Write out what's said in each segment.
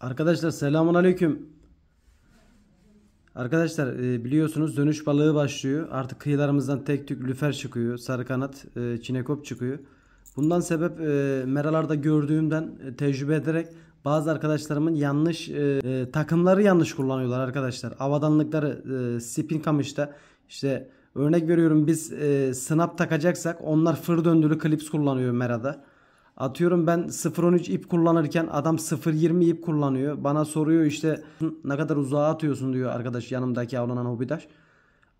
Arkadaşlar selamun aleyküm. Arkadaşlar e, biliyorsunuz dönüş balığı başlıyor. Artık kıyılarımızdan tek tük lüfer çıkıyor. Sarı kanat, e, çinekop çıkıyor. Bundan sebep e, meralarda gördüğümden e, tecrübe ederek bazı arkadaşlarımın yanlış takımları yanlış kullanıyorlar arkadaşlar. Avadanlıkları e, spin kamışta işte örnek veriyorum biz snap takacaksak onlar fır döndürü klips kullanıyor merada. Atıyorum ben 0.13 ip kullanırken adam 0.20 ip kullanıyor. Bana soruyor işte ne kadar uzağa atıyorsun diyor arkadaş yanımdaki avlanan hobidaş.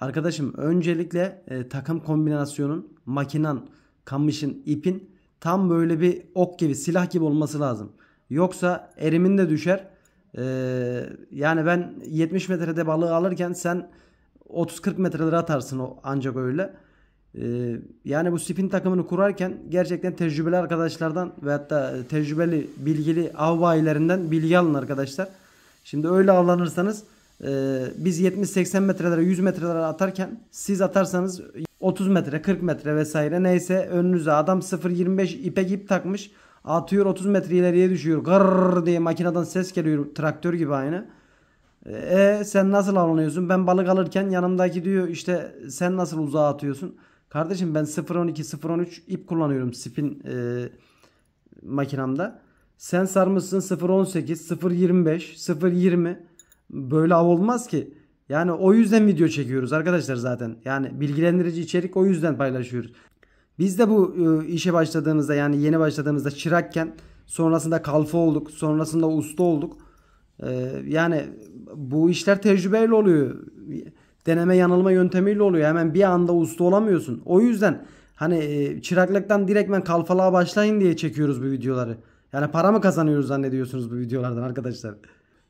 Arkadaşım öncelikle e, takım kombinasyonun, makinan, kamışın, ipin tam böyle bir ok gibi, silah gibi olması lazım. Yoksa erimin de düşer. E, yani ben 70 metrede balığı alırken sen 30-40 metrelere atarsın o ancak öyle. Ee, yani bu spin takımını kurarken gerçekten tecrübeli arkadaşlardan ve hatta e, tecrübeli bilgili av bayilerinden bilgi alın arkadaşlar. Şimdi öyle avlanırsanız e, biz 70-80 metrelere 100 metrelere atarken siz atarsanız 30 metre 40 metre vesaire neyse önünüze adam 0.25 ipek ip takmış atıyor 30 metre ileriye düşüyor gırrrr diye makineden ses geliyor traktör gibi aynı. E sen nasıl avlanıyorsun? Ben balık alırken yanımdaki diyor işte sen nasıl uzağa atıyorsun? Kardeşim ben 0.12 0.13 ip kullanıyorum spin e, makinamda. Sen sarmışsın 0.18 0.25 0.20 böyle av olmaz ki. Yani o yüzden video çekiyoruz arkadaşlar zaten. Yani bilgilendirici içerik o yüzden paylaşıyoruz. Biz de bu e, işe başladığımızda yani yeni başladığımızda çırakken sonrasında kalfa olduk. Sonrasında usta olduk. E, yani bu işler tecrübeyle oluyor deneme yanılma yöntemiyle oluyor. Hemen bir anda usta olamıyorsun. O yüzden hani e, çıraklıktan direktmen kalfalığa başlayın diye çekiyoruz bu videoları. Yani para mı kazanıyoruz zannediyorsunuz bu videolardan arkadaşlar?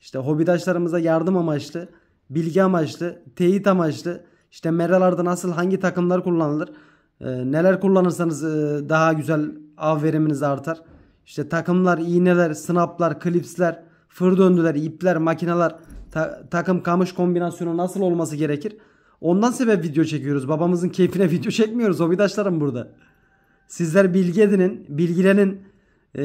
İşte hobidaşlarımıza yardım amaçlı, bilgi amaçlı, teyit amaçlı, işte meralarda nasıl hangi takımlar kullanılır, e, neler kullanırsanız e, daha güzel av veriminiz artar. İşte takımlar, iğneler, snaplar, klipsler, fır döndüler, ipler, makineler ta, takım kamış kombinasyonu nasıl olması gerekir? Ondan sebep video çekiyoruz. Babamızın keyfine video çekmiyoruz. Hobidaşlarım burada. Sizler bilgi edinin, bilgilenin. Ee,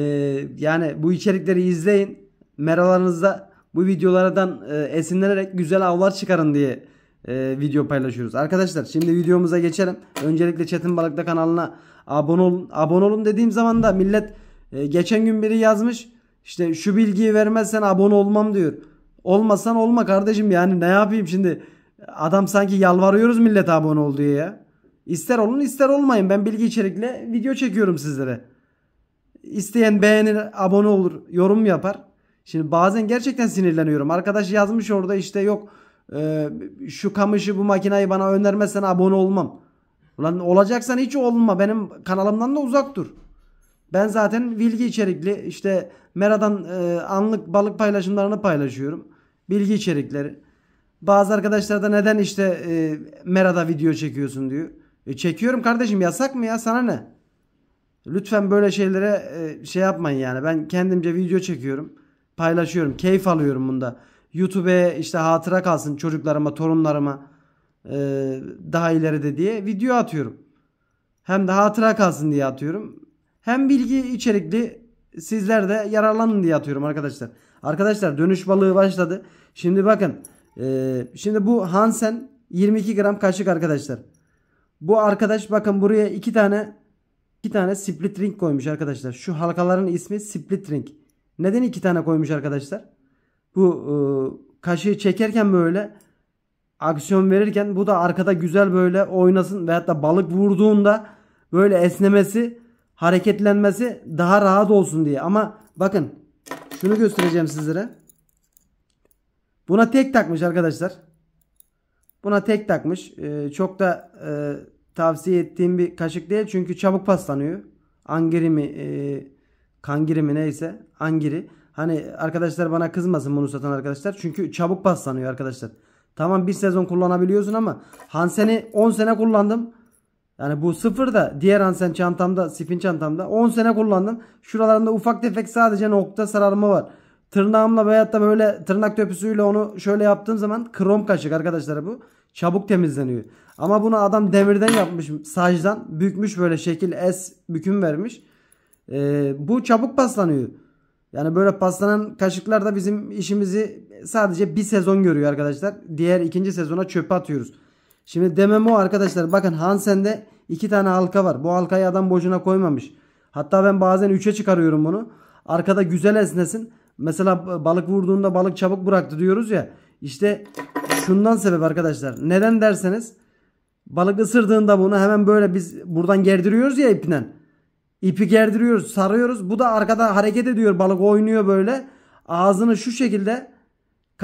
yani bu içerikleri izleyin. Meralarınızda bu videolardan e, esinlenerek güzel avlar çıkarın diye e, video paylaşıyoruz. Arkadaşlar şimdi videomuza geçelim. Öncelikle Çetin Balıkta kanalına abone olun. Abone olun dediğim zaman da millet e, geçen gün biri yazmış. İşte şu bilgiyi vermezsen abone olmam diyor. Olmasan olma kardeşim yani ne yapayım şimdi. Adam sanki yalvarıyoruz millet abone ol diye ya. İster olun ister olmayın. Ben bilgi içerikli video çekiyorum sizlere. İsteyen beğenir, abone olur, yorum yapar. Şimdi bazen gerçekten sinirleniyorum. Arkadaş yazmış orada işte yok e, şu kamışı bu makinayı bana önermezsen abone olmam. Ulan olacaksan hiç olma. Benim kanalımdan da uzak dur. Ben zaten bilgi içerikli işte Mera'dan e, anlık balık paylaşımlarını paylaşıyorum bilgi içerikleri. Bazı arkadaşlar da neden işte e, Mera'da video çekiyorsun diyor. E, çekiyorum kardeşim yasak mı ya sana ne? Lütfen böyle şeylere e, şey yapmayın yani. Ben kendimce video çekiyorum. Paylaşıyorum. Keyif alıyorum bunda. YouTube'e işte hatıra kalsın çocuklarıma, torunlarıma e, daha ileride diye video atıyorum. Hem de hatıra kalsın diye atıyorum. Hem bilgi içerikli sizler de yararlanın diye atıyorum arkadaşlar. Arkadaşlar dönüş balığı başladı. Şimdi bakın. E, şimdi bu Hansen 22 gram kaşık arkadaşlar. Bu arkadaş bakın buraya iki tane iki tane split ring koymuş arkadaşlar. Şu halkaların ismi split ring. Neden iki tane koymuş arkadaşlar? Bu e, kaşığı çekerken böyle aksiyon verirken bu da arkada güzel böyle oynasın veyahut da balık vurduğunda böyle esnemesi hareketlenmesi daha rahat olsun diye. Ama bakın şunu göstereceğim sizlere. Buna tek takmış arkadaşlar. Buna tek takmış. Ee, çok da e, tavsiye ettiğim bir kaşık değil. Çünkü çabuk paslanıyor. Angiri mi e, kangiri mi neyse. Angiri. Hani arkadaşlar bana kızmasın bunu satan arkadaşlar. Çünkü çabuk paslanıyor arkadaşlar. Tamam bir sezon kullanabiliyorsun ama Hansen'i 10 sene kullandım. Yani bu sıfır da diğer ansen çantamda, spin çantamda 10 sene kullandım. Şuralarında ufak tefek sadece nokta sararma var. Tırnağımla veyahut da böyle tırnak töpüsüyle onu şöyle yaptığım zaman krom kaşık arkadaşlar bu. Çabuk temizleniyor. Ama bunu adam demirden yapmış. Sajdan bükmüş böyle şekil S büküm vermiş. Ee, bu çabuk paslanıyor. Yani böyle paslanan kaşıklar da bizim işimizi sadece bir sezon görüyor arkadaşlar. Diğer ikinci sezona çöpe atıyoruz. Şimdi demem o arkadaşlar. Bakın Hansen'de iki tane halka var. Bu halkayı adam boşuna koymamış. Hatta ben bazen 3'e çıkarıyorum bunu. Arkada güzel esnesin. Mesela balık vurduğunda balık çabuk bıraktı diyoruz ya. İşte şundan sebep arkadaşlar. Neden derseniz balık ısırdığında bunu hemen böyle biz buradan gerdiriyoruz ya ipinden. İpi gerdiriyoruz, sarıyoruz. Bu da arkada hareket ediyor. Balık oynuyor böyle. Ağzını şu şekilde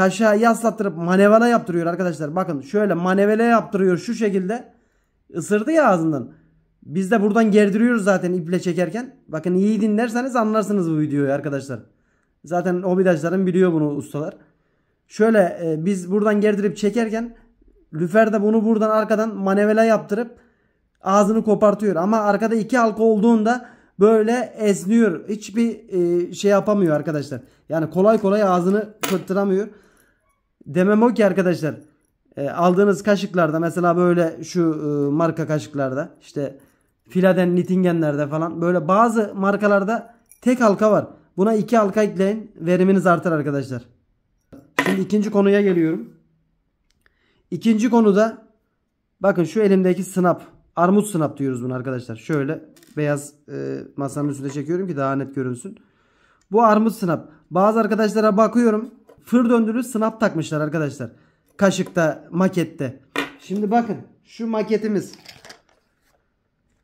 kaşığa yaslattırıp manevra yaptırıyor arkadaşlar. Bakın şöyle manevra yaptırıyor şu şekilde. Isırdı ya ağzından. Biz de buradan gerdiriyoruz zaten iple çekerken. Bakın iyi dinlerseniz anlarsınız bu videoyu arkadaşlar. Zaten o hobidaşlarım biliyor bunu ustalar. Şöyle e, biz buradan gerdirip çekerken lüfer de bunu buradan arkadan manevra yaptırıp ağzını kopartıyor. Ama arkada iki halka olduğunda böyle esniyor. Hiçbir e, şey yapamıyor arkadaşlar. Yani kolay kolay ağzını kırttıramıyor. Demem o ki arkadaşlar e, aldığınız kaşıklarda mesela böyle şu e, marka kaşıklarda işte Filaden Nittingenlerde falan böyle bazı markalarda tek halka var. Buna iki halka ekleyin veriminiz artar arkadaşlar. Şimdi ikinci konuya geliyorum. İkinci konuda bakın şu elimdeki sınap. Armut sınap diyoruz bunu arkadaşlar. Şöyle beyaz e, masanın üstüne çekiyorum ki daha net görünsün. Bu armut sınap. Bazı arkadaşlara bakıyorum Fır döndürü snap takmışlar arkadaşlar. Kaşıkta makette. Şimdi bakın şu maketimiz.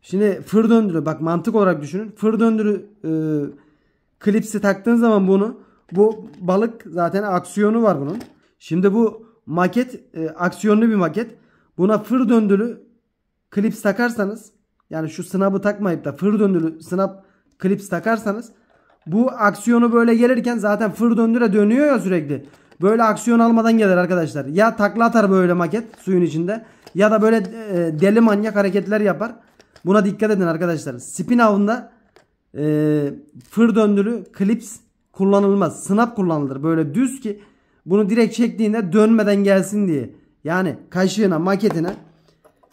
Şimdi fır döndürü bak mantık olarak düşünün. Fır döndürü e, klipsi taktığın zaman bunu bu balık zaten aksiyonu var bunun. Şimdi bu maket e, aksiyonlu bir maket. Buna fır döndürü klips takarsanız yani şu snap'ı takmayıp da fır döndürü snap klips takarsanız bu aksiyonu böyle gelirken zaten fır döndüre dönüyor ya sürekli. Böyle aksiyon almadan gelir arkadaşlar. Ya takla atar böyle maket suyun içinde. Ya da böyle e, deli manyak hareketler yapar. Buna dikkat edin arkadaşlar. Spin avında e, fır döndürü klips kullanılmaz. Snap kullanılır. Böyle düz ki bunu direkt çektiğinde dönmeden gelsin diye. Yani kaşığına maketine.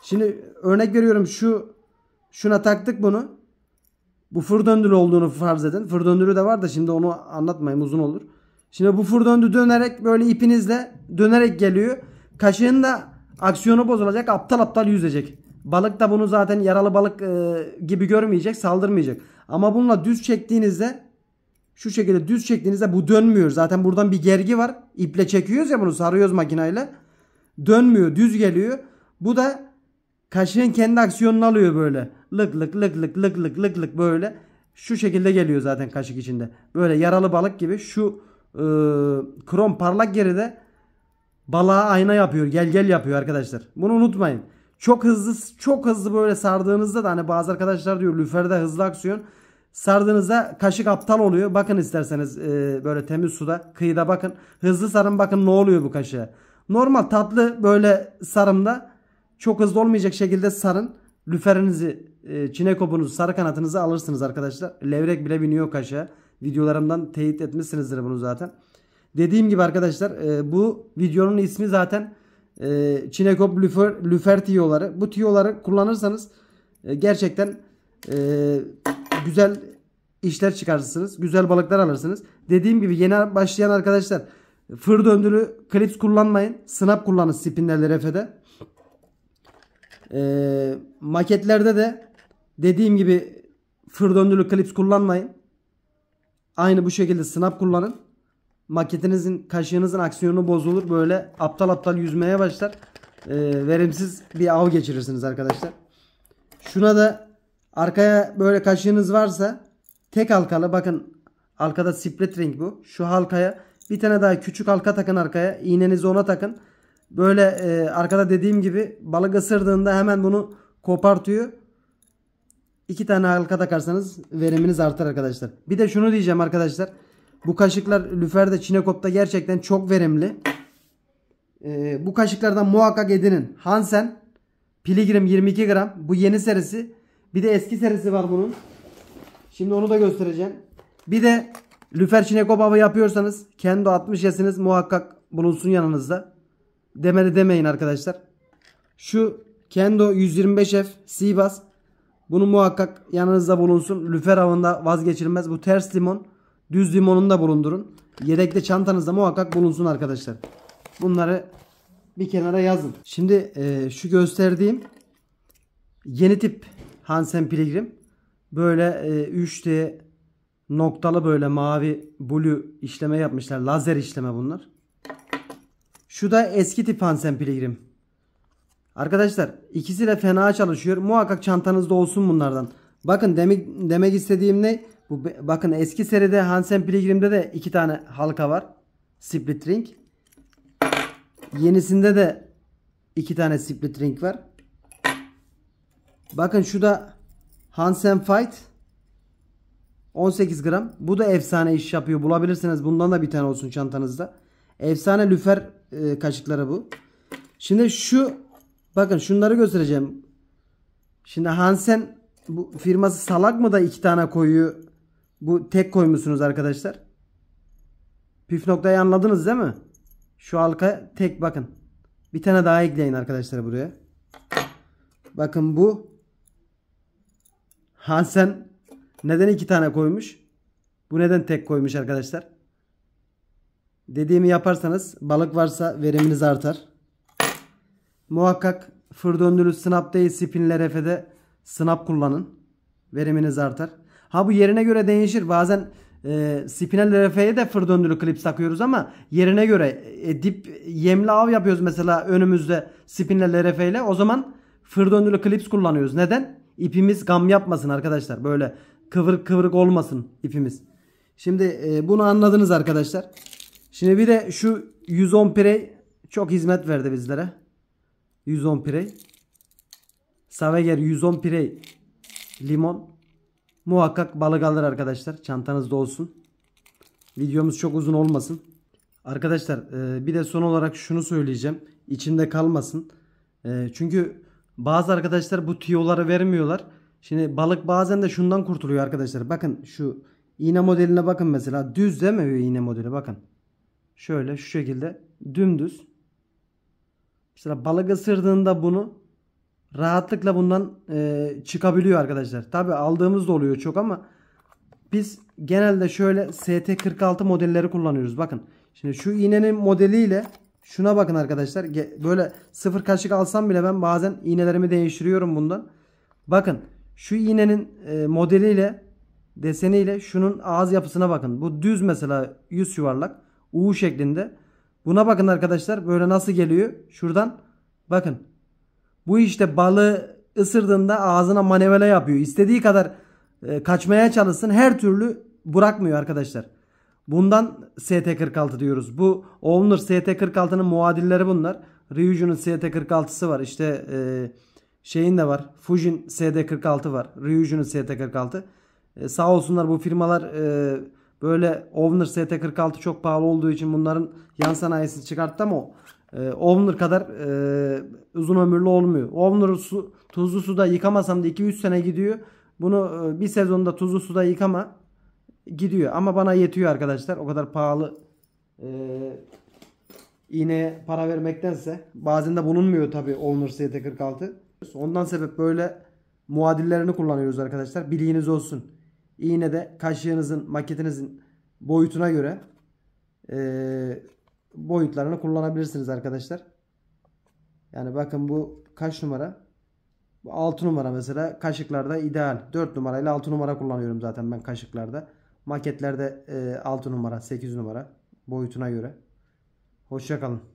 Şimdi örnek veriyorum şu şuna taktık bunu. Bu fır döndülü olduğunu farz edin. Fır döndürü de var da şimdi onu anlatmayayım uzun olur. Şimdi bu fır döndü dönerek böyle ipinizle dönerek geliyor. Kaşığın da aksiyonu bozulacak. Aptal aptal yüzecek. Balık da bunu zaten yaralı balık e, gibi görmeyecek, saldırmayacak. Ama bununla düz çektiğinizde şu şekilde düz çektiğinizde bu dönmüyor. Zaten buradan bir gergi var. İple çekiyoruz ya bunu sarıyoruz makinayla. Dönmüyor, düz geliyor. Bu da kaşığın kendi aksiyonunu alıyor böyle lık lık lık lık lık lık lık lık böyle şu şekilde geliyor zaten kaşık içinde. Böyle yaralı balık gibi şu e, krom parlak geride balığa ayna yapıyor. Gel gel yapıyor arkadaşlar. Bunu unutmayın. Çok hızlı çok hızlı böyle sardığınızda da hani bazı arkadaşlar diyor lüferde hızlı aksiyon. Sardığınızda kaşık aptal oluyor. Bakın isterseniz e, böyle temiz suda kıyıda bakın. Hızlı sarın bakın ne oluyor bu kaşığa. Normal tatlı böyle sarımda çok hızlı olmayacak şekilde sarın. Lüferinizi, e, çinekopunuzu, sarı kanatınızı alırsınız arkadaşlar. Levrek bile biniyor kaşa. Videolarımdan teyit etmişsinizdir bunu zaten. Dediğim gibi arkadaşlar e, bu videonun ismi zaten e, Çinekop lüfer, lüfer tiyoları. Bu tiyoları kullanırsanız e, gerçekten güzel işler çıkarırsınız. Güzel balıklar alırsınız. Dediğim gibi yeni başlayan arkadaşlar fır döndülü klips kullanmayın. Snap kullanın spinlerle refede. Ee, maketlerde de dediğim gibi fır döndürlü klips kullanmayın. Aynı bu şekilde snap kullanın. Maketinizin, kaşığınızın aksiyonu bozulur. Böyle aptal aptal yüzmeye başlar. Ee, verimsiz bir av geçirirsiniz arkadaşlar. Şuna da arkaya böyle kaşığınız varsa tek halkalı bakın Halkada split ring bu. Şu halkaya bir tane daha küçük halka takın arkaya. İğnenizi ona takın. Böyle e, arkada dediğim gibi balık ısırdığında hemen bunu kopartıyor. İki tane halka takarsanız veriminiz artar arkadaşlar. Bir de şunu diyeceğim arkadaşlar. Bu kaşıklar lüferde çinekopta gerçekten çok verimli. Ee, bu kaşıklardan muhakkak edinin. Hansen Pilgrim 22 gram. Bu yeni serisi. Bir de eski serisi var bunun. Şimdi onu da göstereceğim. Bir de lüfer çinekop avı yapıyorsanız Kendo 60 yesiniz muhakkak bulunsun yanınızda demedi demeyin arkadaşlar. Şu Kendo 125F Sivas bunu muhakkak yanınızda bulunsun. Lüfer avında vazgeçilmez. Bu ters limon düz da bulundurun. Yedekte çantanızda muhakkak bulunsun arkadaşlar. Bunları bir kenara yazın. Şimdi e, şu gösterdiğim yeni tip Hansen Pilgrim. Böyle e, 3D noktalı böyle mavi blue işleme yapmışlar. Lazer işleme bunlar. Şu da eski tip Hansen Pilgrim. Arkadaşlar ikisi de fena çalışıyor. Muhakkak çantanızda olsun bunlardan. Bakın demek, demek istediğim ne? Bu, bakın eski seride Hansen Pilgrim'de de iki tane halka var. Split ring. Yenisinde de iki tane split ring var. Bakın şu da Hansen Fight. 18 gram. Bu da efsane iş yapıyor. Bulabilirsiniz. Bundan da bir tane olsun çantanızda. Efsane lüfer e, kaşıkları bu. Şimdi şu bakın şunları göstereceğim. Şimdi Hansen bu firması salak mı da iki tane koyu, Bu tek koymuşsunuz arkadaşlar. Püf noktayı anladınız değil mi? Şu halka tek bakın. Bir tane daha ekleyin arkadaşlar buraya. Bakın bu Hansen neden iki tane koymuş? Bu neden tek koymuş arkadaşlar? Dediğimi yaparsanız balık varsa veriminiz artar. Muhakkak fır döndürü snap değil spinler efede snap kullanın. Veriminiz artar. Ha bu yerine göre değişir. Bazen e, spinel RF'ye de fır döndürü klips takıyoruz ama yerine göre e, dip yemli av yapıyoruz mesela önümüzde spinel RF ile. O zaman fır döndürü klips kullanıyoruz. Neden? İpimiz gam yapmasın arkadaşlar. Böyle kıvırık kıvırık olmasın ipimiz. Şimdi e, bunu anladınız arkadaşlar. Şimdi bir de şu 110 Pirey çok hizmet verdi bizlere. 110 Pirey. Saveger 110 Pirey limon. Muhakkak balık alır arkadaşlar. Çantanızda olsun. Videomuz çok uzun olmasın. Arkadaşlar e, bir de son olarak şunu söyleyeceğim. İçinde kalmasın. E, çünkü bazı arkadaşlar bu tiyoları vermiyorlar. Şimdi balık bazen de şundan kurtuluyor arkadaşlar. Bakın şu iğne modeline bakın mesela. Düz değil mi iğne modeli bakın şöyle şu şekilde dümdüz. Mesela balık ısırdığında bunu rahatlıkla bundan e, çıkabiliyor arkadaşlar. Tabi aldığımız da oluyor çok ama biz genelde şöyle ST46 modelleri kullanıyoruz. Bakın şimdi şu iğnenin modeliyle şuna bakın arkadaşlar. Böyle sıfır kaşık alsam bile ben bazen iğnelerimi değiştiriyorum bundan. Bakın şu iğnenin e, modeliyle deseniyle şunun ağız yapısına bakın. Bu düz mesela yüz yuvarlak. U şeklinde. Buna bakın arkadaşlar. Böyle nasıl geliyor? Şuradan bakın. Bu işte balı ısırdığında ağzına manevra yapıyor. İstediği kadar e, kaçmaya çalışsın. Her türlü bırakmıyor arkadaşlar. Bundan ST46 diyoruz. Bu Owner ST46'nın muadilleri bunlar. Ryuju'nun ST46'sı var. İşte e, şeyin de var. Fujin SD46 var. Ryuju'nun ST46. E, sağ olsunlar bu firmalar e, Böyle Ovner ST46 çok pahalı olduğu için bunların yan sanayisini çıkarttı ama e, Ovner kadar e, uzun ömürlü olmuyor. Owner su, tuzlu suda yıkamasam da 2-3 sene gidiyor. Bunu e, bir sezonda tuzlu suda yıkama gidiyor. Ama bana yetiyor arkadaşlar. O kadar pahalı e, iğneye para vermektense. Bazen de bulunmuyor tabii Ovner ST46. Ondan sebep böyle muadillerini kullanıyoruz arkadaşlar. Bilginiz olsun iğne de kaşığınızın, maketinizin boyutuna göre e, boyutlarını kullanabilirsiniz arkadaşlar. Yani bakın bu kaç numara? Bu 6 numara mesela kaşıklarda ideal. 4 ile 6 numara kullanıyorum zaten ben kaşıklarda. Maketlerde e, 6 numara, 8 numara boyutuna göre. Hoşçakalın.